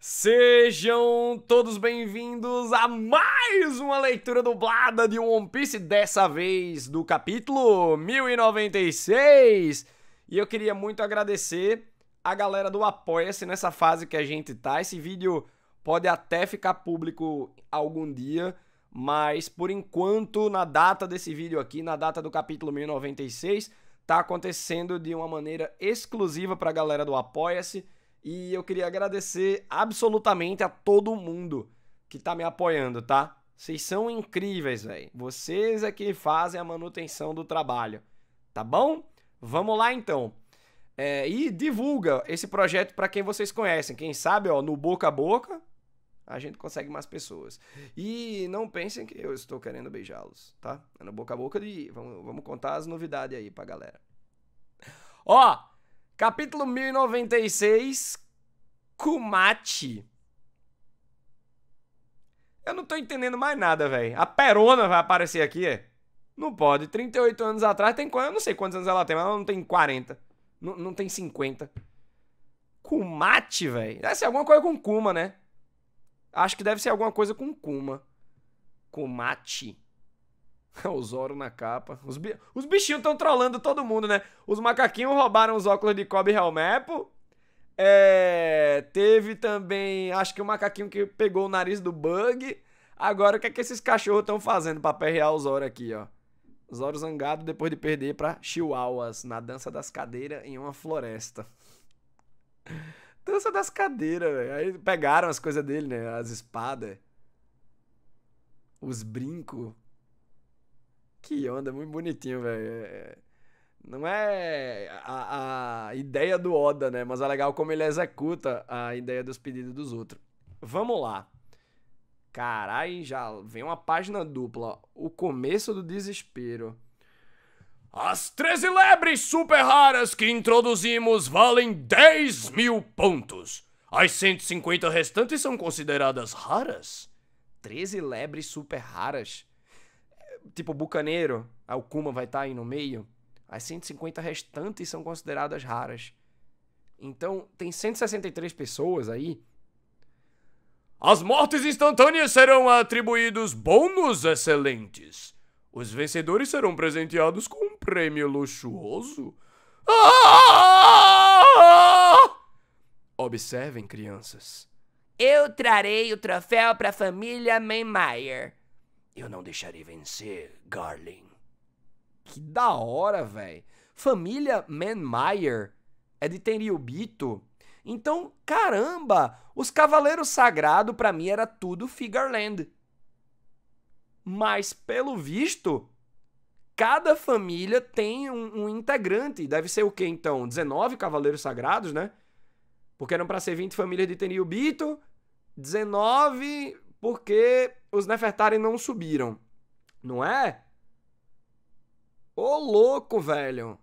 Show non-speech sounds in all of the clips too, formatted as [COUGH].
Sejam todos bem-vindos a mais uma leitura dublada de One Piece, dessa vez do capítulo 1096. E eu queria muito agradecer a galera do Apoia-se nessa fase que a gente tá. Esse vídeo pode até ficar público algum dia, mas por enquanto, na data desse vídeo aqui, na data do capítulo 1096, tá acontecendo de uma maneira exclusiva pra galera do Apoia-se e eu queria agradecer absolutamente a todo mundo que tá me apoiando, tá? Vocês são incríveis, velho. Vocês é que fazem a manutenção do trabalho, tá bom? Vamos lá então. É, e divulga esse projeto para quem vocês conhecem. Quem sabe, ó, no boca a boca, a gente consegue mais pessoas. E não pensem que eu estou querendo beijá-los, tá? É no boca a boca de. Vamos, vamos contar as novidades aí pra galera. Ó! Capítulo 1096 Kumati. Eu não tô entendendo mais nada, velho. A Perona vai aparecer aqui, é? Não pode. 38 anos atrás tem Eu não sei quantos anos ela tem, mas ela não tem 40. Não, não tem 50. Kumati, velho. Deve ser alguma coisa com Kuma, né? Acho que deve ser alguma coisa com Kuma. Kumati. [LAUGHS] o Zoro na capa. Os, bi... os bichinhos estão trollando todo mundo, né? Os macaquinhos roubaram os óculos de Kobe Helmepo. É... Teve também, acho que o macaquinho que pegou o nariz do Bug. Agora, o que é que esses cachorros estão fazendo pra perrear o Zoro aqui, ó? Zoro zangado depois de perder pra Chihuahuas na dança das cadeiras em uma floresta. [LAUGHS] dança das cadeiras, velho. Aí pegaram as coisas dele, né? As espadas. Os brincos. Que onda, é muito bonitinho, velho. É, é, não é a, a ideia do Oda, né? Mas é legal como ele executa a ideia dos pedidos dos outros. Vamos lá. Carai, já vem uma página dupla. O começo do desespero. As 13 lebres super raras que introduzimos valem 10 mil pontos. As 150 restantes são consideradas raras? 13 lebres super raras? tipo Bucaneiro, a Okuma vai estar tá aí no meio. As 150 restantes são consideradas raras. Então, tem 163 pessoas aí. As mortes instantâneas serão atribuídos bônus excelentes. Os vencedores serão presenteados com um prêmio luxuoso. Ah! Observem, crianças. Eu trarei o troféu para a família Maymeyer. Eu não deixarei vencer, Garling. Que da hora, velho. Família Manmeyer é de Tenryubito. Então, caramba, os Cavaleiros Sagrado para mim era tudo Figarland. Mas pelo visto, cada família tem um, um integrante. Deve ser o quê, então? 19 Cavaleiros Sagrados, né? Porque eram para ser 20 famílias de Tenryubito, 19 porque os Nefertari não subiram. Não é? Ô louco, velho.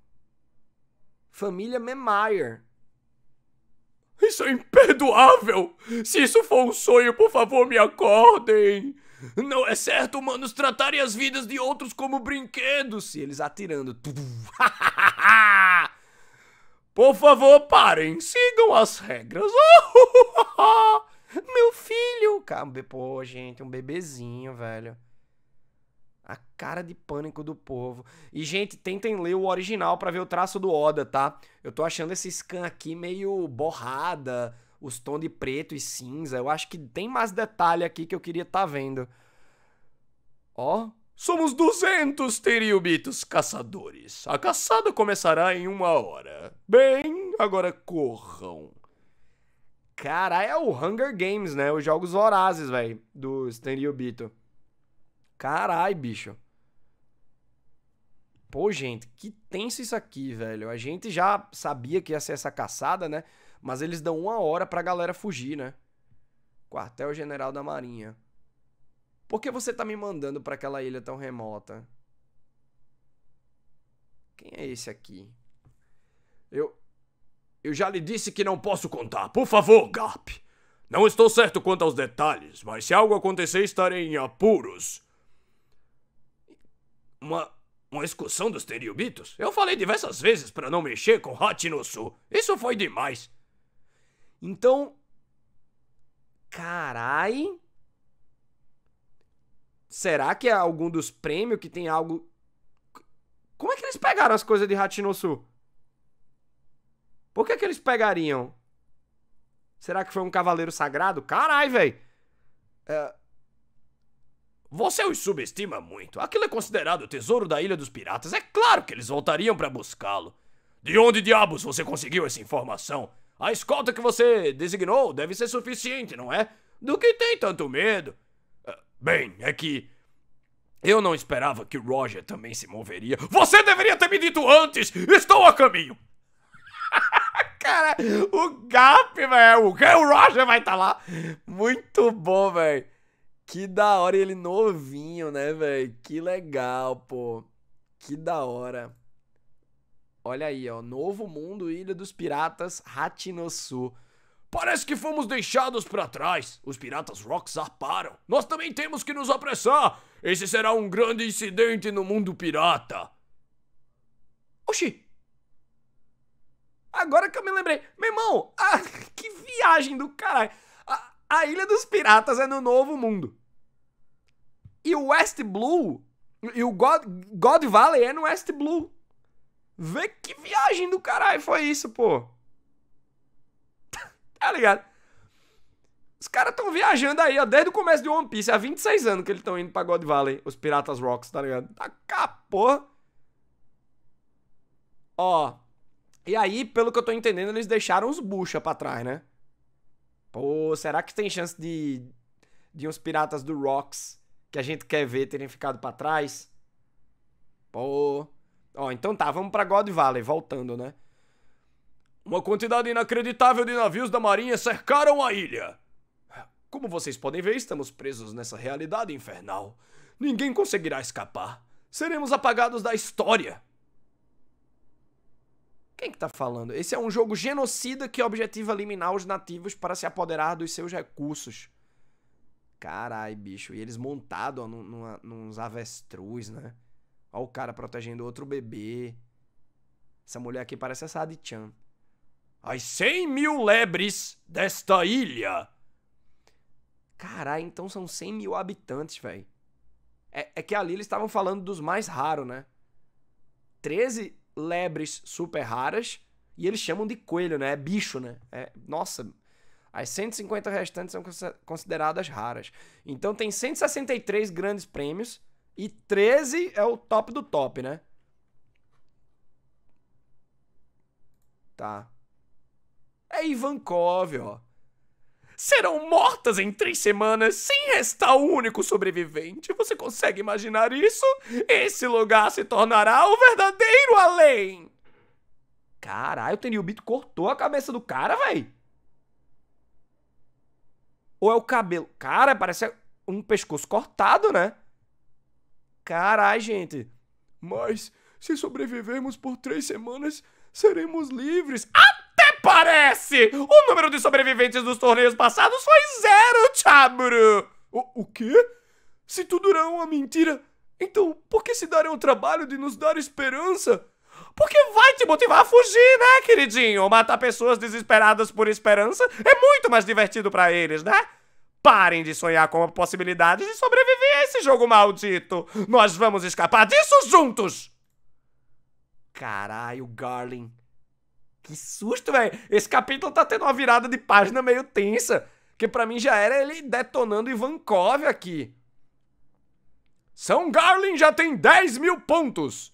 Família Memeyer. Isso é imperdoável! Se isso for um sonho, por favor, me acordem! Não é certo, humanos, tratarem as vidas de outros como brinquedos! E eles atirando. [LAUGHS] por favor, parem! Sigam as regras! [LAUGHS] [LAUGHS] Meu filho! Cara, pô, gente, um bebezinho, velho. A cara de pânico do povo. E, gente, tentem ler o original para ver o traço do Oda, tá? Eu tô achando esse scan aqui meio borrada, os tons de preto e cinza. Eu acho que tem mais detalhe aqui que eu queria tá vendo. Ó. Somos 200 teriubitos caçadores. A caçada começará em uma hora. Bem, agora corram. Caralho, é o Hunger Games, né? Os Jogos Vorazes, velho, do Stanley Obito. Caralho, bicho. Pô, gente, que tenso isso aqui, velho. A gente já sabia que ia ser essa caçada, né? Mas eles dão uma hora pra galera fugir, né? Quartel-General da Marinha. Por que você tá me mandando para aquela ilha tão remota? Quem é esse aqui? Eu, eu já lhe disse que não posso contar. Por favor, Garp. Não estou certo quanto aos detalhes, mas se algo acontecer, estarei em apuros. Uma, uma excursão dos teriobitos? Eu falei diversas vezes para não mexer com Hatinosu. Isso foi demais. Então. Carai. Será que é algum dos prêmios que tem algo. Como é que eles pegaram as coisas de Hatinosu? Por que, que eles pegariam? Será que foi um cavaleiro sagrado? Carai, velho! É... Você os subestima muito. Aquilo é considerado o tesouro da Ilha dos Piratas. É claro que eles voltariam para buscá-lo. De onde diabos você conseguiu essa informação? A escolta que você designou deve ser suficiente, não é? Do que tem tanto medo? É, bem, é que. Eu não esperava que o Roger também se moveria. Você deveria ter me dito antes! Estou a caminho! cara, o Gap, velho. O Roger vai estar tá lá. Muito bom, velho. Que da hora. E ele novinho, né, velho? Que legal, pô. Que da hora. Olha aí, ó. Novo Mundo, Ilha dos Piratas, Ratinossu. Parece que fomos deixados para trás. Os piratas Rock zarparam. Nós também temos que nos apressar. Esse será um grande incidente no mundo pirata. Oxi, Agora que eu me lembrei. Meu irmão, a, [LAUGHS] que viagem do caralho. A, a, Ilha dos Piratas é no Novo Mundo. E o West Blue. E o God, God Valley é no West Blue. Vê que viagem do caralho foi isso, pô. [LAUGHS] tá ligado? Os caras estão viajando aí, ó, desde o começo de One Piece. Há 26 anos que eles estão indo pra God Valley, os Piratas Rocks, tá ligado? Tá capô. Ó. E aí, pelo que eu tô entendendo, eles deixaram os bucha pra trás, né? Pô, será que tem chance de, de uns piratas do Rocks que a gente quer ver terem ficado para trás? Pô. Ó, então tá, vamos pra God Valley, voltando, né? Uma quantidade inacreditável de navios da marinha cercaram a ilha. Como vocês podem ver, estamos presos nessa realidade infernal. Ninguém conseguirá escapar. Seremos apagados da história. Quem que tá falando? Esse é um jogo genocida que objetiva eliminar os nativos para se apoderar dos seus recursos. Carai, bicho. E eles montados nos avestruz, né? Ó o cara protegendo outro bebê. Essa mulher aqui parece a Sadi-chan. As 100 mil lebres desta ilha. Carai, então são 100 mil habitantes, velho. É, é que ali eles estavam falando dos mais raros, né? 13, lebres super raras. E eles chamam de coelho, né? É bicho, né? É, nossa, as 150 restantes são consideradas raras. Então tem 163 grandes prêmios e 13 é o top do top, né? Tá. É Ivankov, ó serão mortas em três semanas sem restar o único sobrevivente. Você consegue imaginar isso? Esse lugar se tornará o verdadeiro além. Caralho, o Tenryubito cortou a cabeça do cara, véi. Ou é o cabelo? Cara, parece um pescoço cortado, né? Caralho, gente. Mas se sobrevivermos por três semanas, seremos livres. Ah! parece! O número de sobreviventes dos torneios passados foi zero, Chabro. O, o quê? Se tudo era uma mentira, então por que se darem o trabalho de nos dar esperança? Porque vai te motivar a fugir, né, queridinho? Matar pessoas desesperadas por esperança é muito mais divertido para eles, né? Parem de sonhar com a possibilidade de sobreviver a esse jogo maldito. Nós vamos escapar disso juntos! Caralho, Garling. Que susto, velho. Esse capítulo tá tendo uma virada de página meio tensa. Que para mim já era ele detonando Ivankov aqui. São Garlin já tem 10 mil pontos.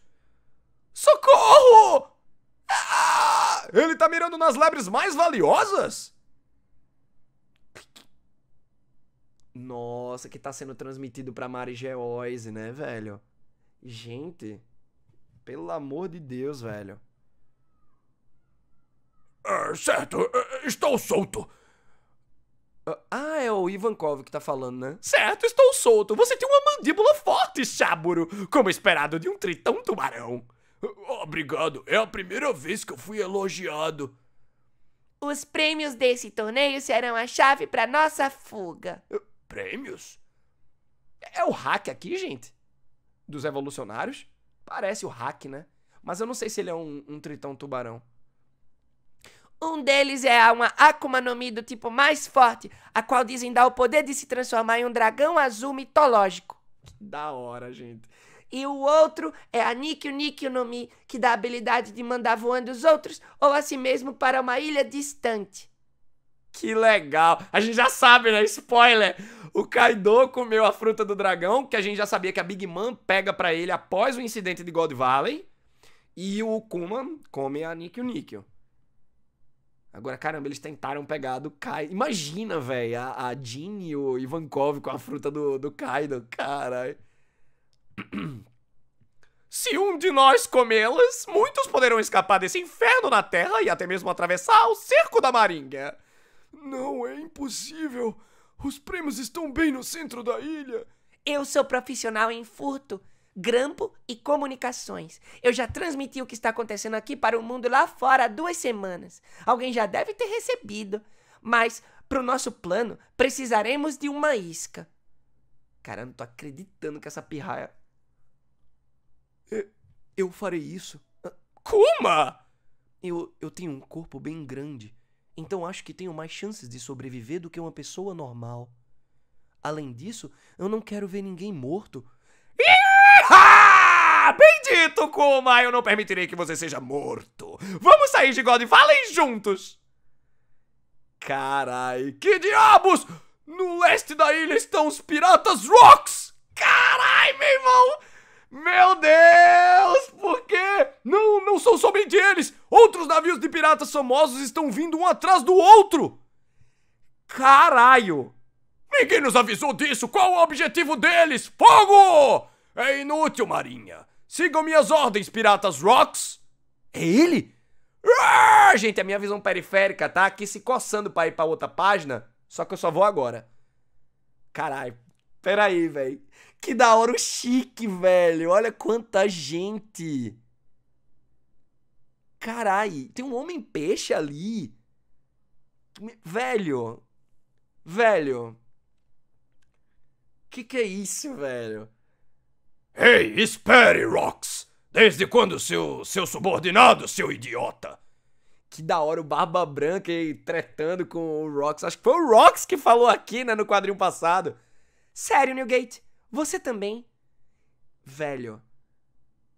Socorro! Ah! Ele tá mirando nas lebres mais valiosas? Nossa, que tá sendo transmitido pra Mari Geoise, né, velho? Gente, pelo amor de Deus, velho. Ah, certo, ah, ah, estou solto. Ah, é o Ivankov que tá falando, né? Certo, estou solto. Você tem uma mandíbula forte, Chaburo, como esperado de um tritão tubarão. Obrigado, é a primeira vez que eu fui elogiado. Os prêmios desse torneio serão a chave para nossa fuga. Prêmios? É o hack aqui, gente? Dos evolucionários? Parece o hack, né? Mas eu não sei se ele é um, um tritão tubarão. Um deles é uma Akuma no Mi do tipo mais forte, a qual dizem dar o poder de se transformar em um dragão azul mitológico. da hora, gente. E o outro é a Nikyu Nikyu no Mi, que dá a habilidade de mandar voando os outros ou a si mesmo para uma ilha distante. Que legal! A gente já sabe, né? Spoiler! O Kaido comeu a fruta do dragão, que a gente já sabia que a Big Mom pega para ele após o incidente de God Valley. E o Kuma come a Nikyu Nikyu. Agora, caramba, eles tentaram pegar do Kaido. Imagina, velho, a, a Jean e o Ivankov com a fruta do, do Kaido. Caralho. [CLEARS THROAT] Se um de nós comê-las, muitos poderão escapar desse inferno na Terra e até mesmo atravessar o cerco da maringa Não é impossível. Os prêmios estão bem no centro da ilha. Eu sou profissional em furto. Grampo e Comunicações. Eu já transmiti o que está acontecendo aqui para o mundo lá fora há duas semanas. Alguém já deve ter recebido. Mas, para o nosso plano, precisaremos de uma isca. Cara, eu não tô acreditando que essa pirraia. É- é, eu, farei isso. Kuma! Eu, eu tenho um corpo bem grande, então acho que tenho mais chances de sobreviver do que uma pessoa normal. Além disso, eu não quero ver ninguém morto. Com coma, eu não permitirei que você seja morto. Vamos sair de Godfallen juntos. Carai, que diabos! No leste da ilha estão os piratas Rocks! Carai, meu irmão! Meu Deus! Por quê? Não, não sou somente eles! Outros navios de piratas famosos estão vindo um atrás do outro! Caralho! Ninguém nos avisou disso! Qual o objetivo deles? Fogo! É inútil, Marinha! Sigam minhas ordens, piratas rocks! É ele? Ah, gente, a minha visão periférica tá aqui se coçando pra ir pra outra página, só que eu só vou agora. Caralho, peraí, velho. Que da hora o chique, velho. Olha quanta gente. Caralho, tem um homem-peixe ali. Velho. Velho. Que que é isso, velho? Ei, hey, espere, Rox! Desde quando seu, seu subordinado, seu idiota? Que da hora o Barba Branca aí tretando com o Rox. Acho que foi o Rox que falou aqui, né, no quadrinho passado. Sério, Newgate, você também? Velho.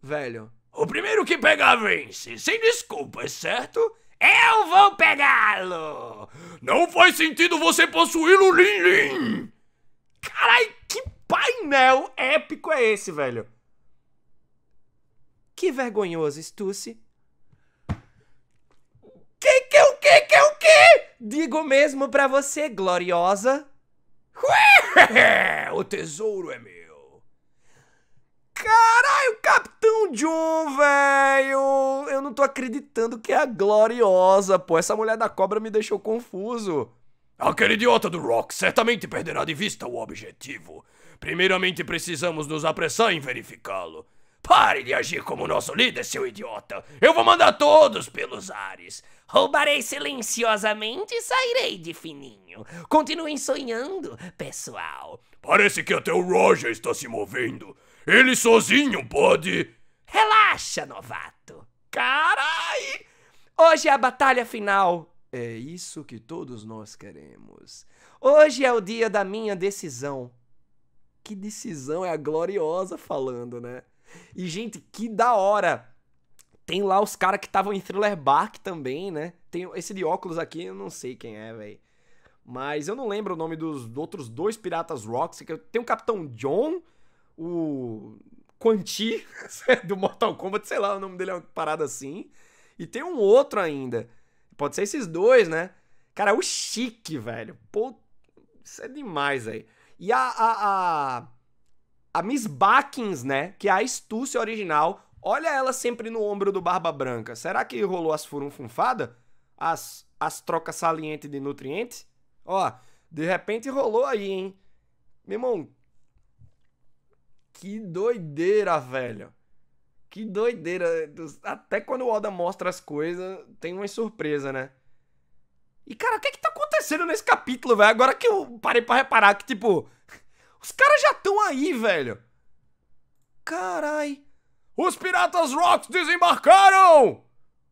Velho. O primeiro que pegar vence, sem desculpas, certo? Eu vou pegá-lo! Não faz sentido você possuir o Lin Lin! Caralho, que painel épico é esse, velho? Que vergonhoso, Stussy. Que que o que que o que? Digo mesmo pra você, gloriosa. o tesouro é meu. Caralho, Capitão John, velho. Eu não tô acreditando que é a gloriosa, pô. Essa mulher da cobra me deixou confuso. Aquele idiota do Rock certamente perderá de vista o objetivo. Primeiramente precisamos nos apressar em verificá-lo. Pare de agir como nosso líder, seu idiota! Eu vou mandar todos pelos ares! Roubarei silenciosamente e sairei de fininho. Continuem sonhando, pessoal. Parece que até o Roger está se movendo. Ele sozinho pode. Relaxa, novato! Carai! Hoje é a batalha final. É isso que todos nós queremos. Hoje é o dia da minha decisão que decisão, é a gloriosa falando, né? E, gente, que da hora! Tem lá os caras que estavam em Thriller Bark também, né? Tem esse de óculos aqui, eu não sei quem é, velho. Mas eu não lembro o nome dos outros dois piratas rocks. Tem o Capitão John, o Quanti [LAUGHS] do Mortal Kombat, sei lá, o nome dele é uma parada assim. E tem um outro ainda. Pode ser esses dois, né? Cara, o Chique, velho. Pô, isso é demais aí. E a, a, a, a Miss Bakins, né? Que é a astúcia original. Olha ela sempre no ombro do Barba Branca. Será que rolou as furunfunfadas? As, as trocas salientes de nutrientes? Ó, de repente rolou aí, hein? Meu irmão, que doideira, velho. Que doideira. Até quando o Oda mostra as coisas, tem uma surpresa, né? E, cara, o que é que tá acontecendo nesse capítulo, velho? Agora que eu parei pra reparar que, tipo, [LAUGHS] os caras já estão aí, velho. Carai. Os piratas Rocks desembarcaram!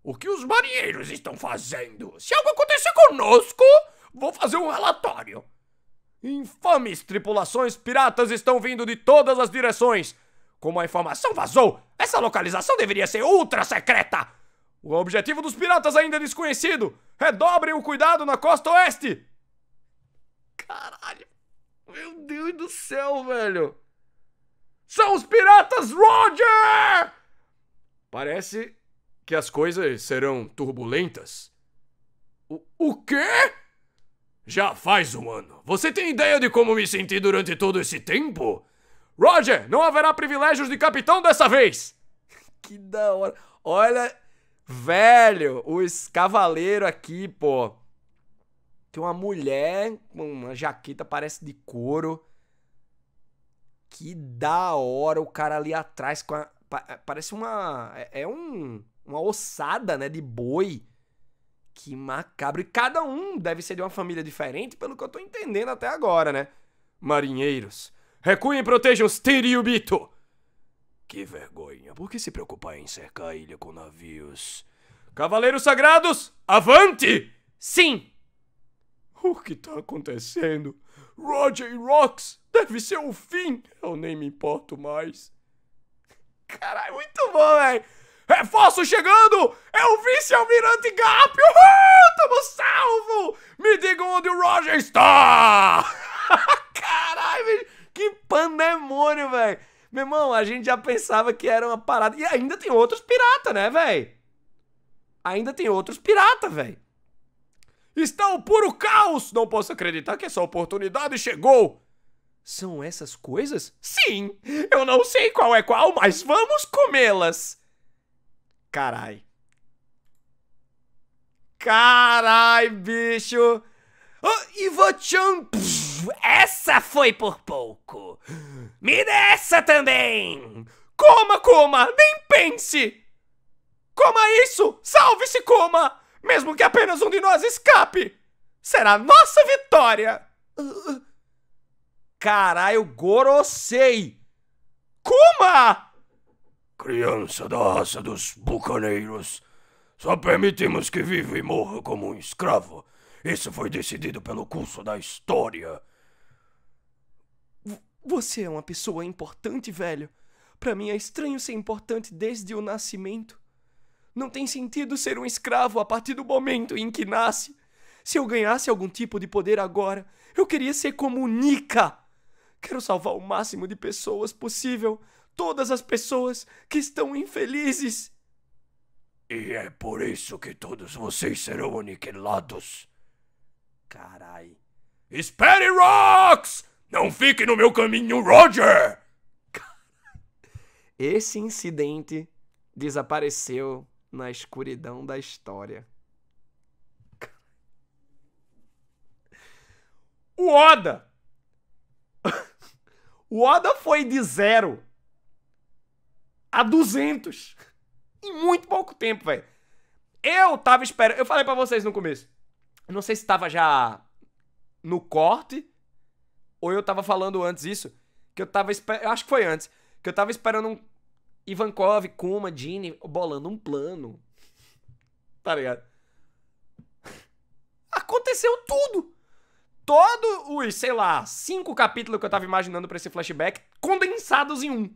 O que os marinheiros estão fazendo? Se algo acontecer conosco, vou fazer um relatório. Infames tripulações piratas estão vindo de todas as direções. Como a informação vazou, essa localização deveria ser ultra secreta o objetivo dos piratas ainda é desconhecido! Redobrem o cuidado na costa oeste! Caralho! Meu Deus do céu, velho! São os piratas Roger! Parece que as coisas serão turbulentas. O, o quê? Já faz um ano. Você tem ideia de como me senti durante todo esse tempo? Roger, não haverá privilégios de capitão dessa vez! que da hora! Olha, Velho, os cavaleiros aqui, pô. Tem uma mulher com uma jaqueta, parece de couro. Que da hora o cara ali atrás com a, é, Parece uma. É, é um. Uma ossada, né? De boi. Que macabro. E cada um deve ser de uma família diferente, pelo que eu tô entendendo até agora, né? Marinheiros, recuem e protejam os Tiriubito! Que vergonha. Por que se preocupar em cercar a ilha com navios? Cavaleiros Sagrados, avante! Sim! O que tá acontecendo? Roger e Rocks deve ser o fim. Eu nem me importo mais. Caralho, muito bom, velho. Reforço chegando! É o vice-almirante Gap! Uhul! Tamo salvo! Me digam onde o Roger está! [LAUGHS] Caralho, Que pandemônio, velho. Meu irmão, a gente já pensava que era uma parada. E ainda tem outros piratas, né, velho? Ainda tem outros piratas, velho. Está o puro caos! Não posso acreditar que essa oportunidade chegou! São essas coisas? Sim! Eu não sei qual é qual, mas vamos comê-las! Carai. Carai, bicho! Oh, ah, Ivo-chan! Essa foi por pouco! Me dê essa também! Coma, coma! Nem pense! Coma isso! Salve-se, coma! Mesmo que apenas um de nós escape! Será nossa vitória! Caralho, gorosei! Coma! Criança da raça dos bucaneiros, só permitimos que viva e morra como um escravo. Isso foi decidido pelo curso da história. Você é uma pessoa importante, velho. Para mim é estranho ser importante desde o nascimento. Não tem sentido ser um escravo a partir do momento em que nasce. Se eu ganhasse algum tipo de poder agora, eu queria ser como Nika. Quero salvar o máximo de pessoas possível, todas as pessoas que estão infelizes. E é por isso que todos vocês serão aniquilados. Carai. Espere, Rocks! Não fique no meu caminho, Roger! Esse incidente desapareceu na escuridão da história. O Oda! [LAUGHS] O Oda foi de zero a 200 em muito pouco tempo, velho. Eu tava esperando. Eu falei para vocês no começo. não sei se tava já no corte ou eu tava falando antes isso, que eu tava. Eu acho que foi antes. Que eu tava esperando um Ivankov, Kuma, Dini bolando um plano. tá ligado? [LAUGHS] Aconteceu tudo! Todo os, sei lá, cinco capítulos que eu tava imaginando para esse flashback, condensados em um.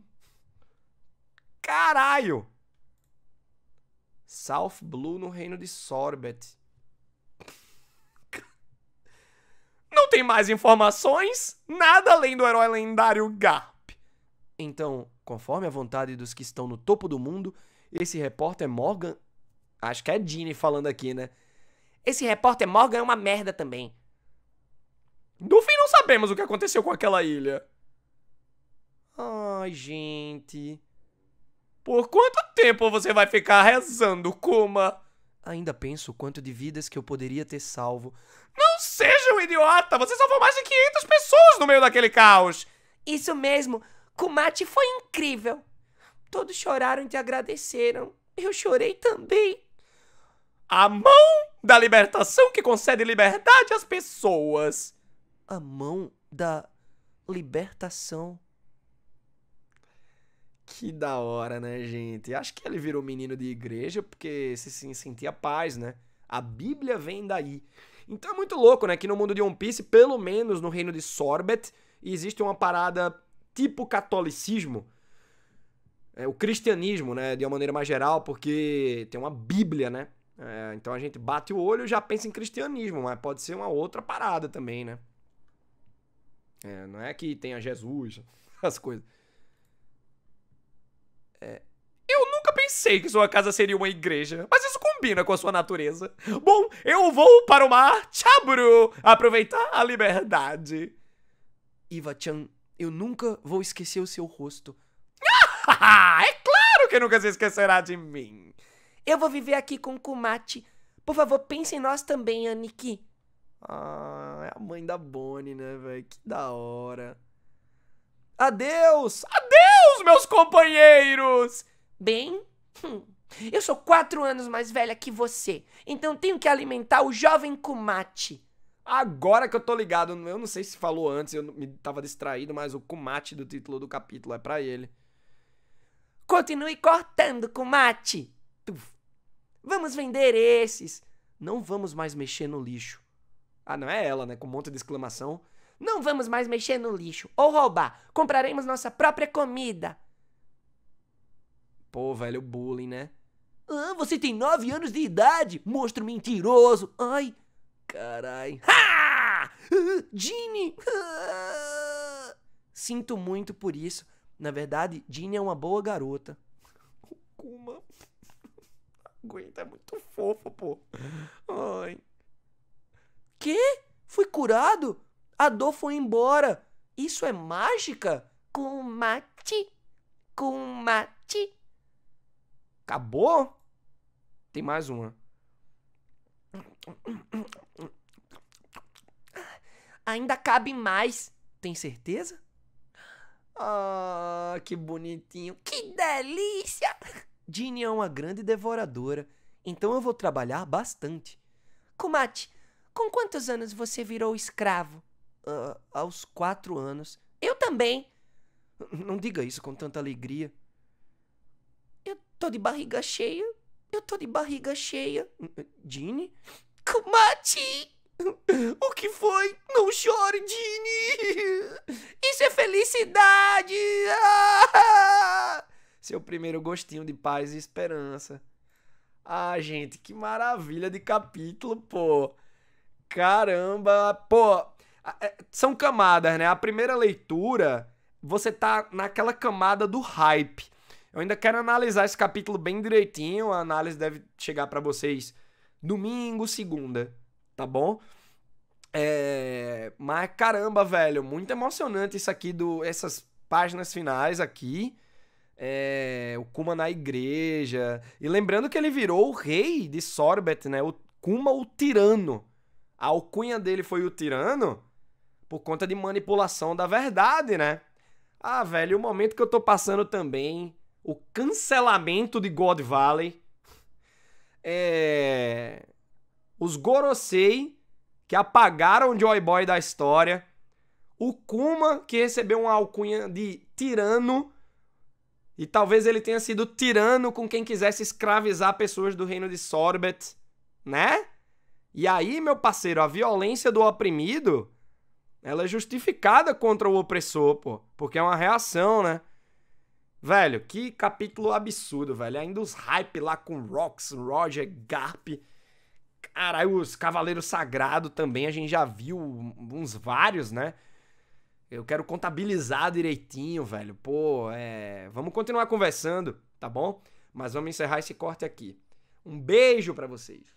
Caralho! South Blue no reino de Sorbet. tem mais informações, nada além do herói lendário Garp. Então, conforme a vontade dos que estão no topo do mundo, esse repórter Morgan. Acho que é Dini falando aqui, né? Esse repórter Morgan é uma merda também. No fim, não sabemos o que aconteceu com aquela ilha. Ai, gente. Por quanto tempo você vai ficar rezando, Kuma? Ainda penso o quanto de vidas que eu poderia ter salvo. Não seja um idiota! Você salvou mais de 500 pessoas no meio daquele caos! Isso mesmo! Kumate foi incrível! Todos choraram e te agradeceram. Eu chorei também. A mão da libertação que concede liberdade às pessoas. A mão da libertação. Que da hora, né, gente? Acho que ele virou menino de igreja porque se sentia paz, né? A Bíblia vem daí. Então é muito louco, né? Que no mundo de One Piece, pelo menos no reino de Sorbet, existe uma parada tipo catolicismo. É, o cristianismo, né? De uma maneira mais geral, porque tem uma Bíblia, né? É, então a gente bate o olho e já pensa em cristianismo, mas pode ser uma outra parada também, né? É, não é que tenha Jesus, [LAUGHS] as coisas. pensei que sua casa seria uma igreja, mas isso combina com a sua natureza. Bom, eu vou para o mar, tchabru, aproveitar a liberdade. Iva-chan, eu nunca vou esquecer o seu rosto. [LAUGHS] é claro que nunca se esquecerá de mim. Eu vou viver aqui com Kumate. Por favor, pense em nós também, Aniki. Ah, é a mãe da Bonnie, né, velho? Que da hora. Adeus! Adeus, meus companheiros! Bem, Hum, eu sou quatro anos mais velha que você, então tenho que alimentar o jovem Kumate. Agora que eu tô ligado, eu não sei se falou antes, eu me tava distraído, mas o Kumate do título do capítulo é para ele. Continue cortando, Kumate. Vamos vender esses. Não vamos mais mexer no lixo. Ah, não é ela, né? Com um monte de exclamação. Não vamos mais mexer no lixo ou roubar. Compraremos nossa própria comida. Pô, velho, o bullying, né? Ah, você tem 9 anos de idade, monstro mentiroso. Ai, carai. Ha! Ah, Ginny! Ah! Sinto muito por isso. Na verdade, Ginny é uma boa garota. Kuma. Aguenta, é muito fofo, pô. Ai. Que? Fui curado? A dor foi embora. Isso é mágica? Kumati. Kumati. Acabou? Tem mais uma. Ainda cabe mais. Tem certeza? Ah, que bonitinho. Que delícia! Ginny é uma grande devoradora, então eu vou trabalhar bastante. Kumate, com quantos anos você virou escravo? Uh, aos quatro anos. Eu também! Não diga isso com tanta alegria. Tô de barriga cheia. Eu tô de barriga cheia. Dini? Kumati! O que foi? Não chore, Dini! Isso é felicidade! Ah! Seu primeiro gostinho de paz e esperança. Ah, gente, que maravilha de capítulo, pô! Caramba! Pô, é, são camadas, né? A primeira leitura, você tá naquela camada do hype eu ainda quero analisar esse capítulo bem direitinho. A análise deve chegar para vocês domingo, segunda, tá bom? É... Mas caramba, velho, muito emocionante isso aqui do essas páginas finais aqui. É... O Kuma na igreja. E lembrando que ele virou o rei de Sorbet, né? O Kuma o tirano. A alcunha dele foi o tirano por conta de manipulação da verdade, né? Ah, velho, o momento que eu tô passando também o cancelamento de God Valley, é... os Gorosei, que apagaram o Joy Boy da história, o Kuma, que recebeu uma alcunha de tirano, e talvez ele tenha sido tirano com quem quisesse escravizar pessoas do reino de Sorbet, né? E aí, meu parceiro, a violência do oprimido, ela é justificada contra o opressor, pô, porque é uma reação, né? Velho, que capítulo absurdo, velho. Ainda os hype lá com Rox, Roger, Garp. Caralho, os Cavaleiros Sagrado também, a gente já viu uns vários, né? Eu quero contabilizar direitinho, velho. Pô, é. Vamos continuar conversando, tá bom? Mas vamos encerrar esse corte aqui. Um beijo para vocês.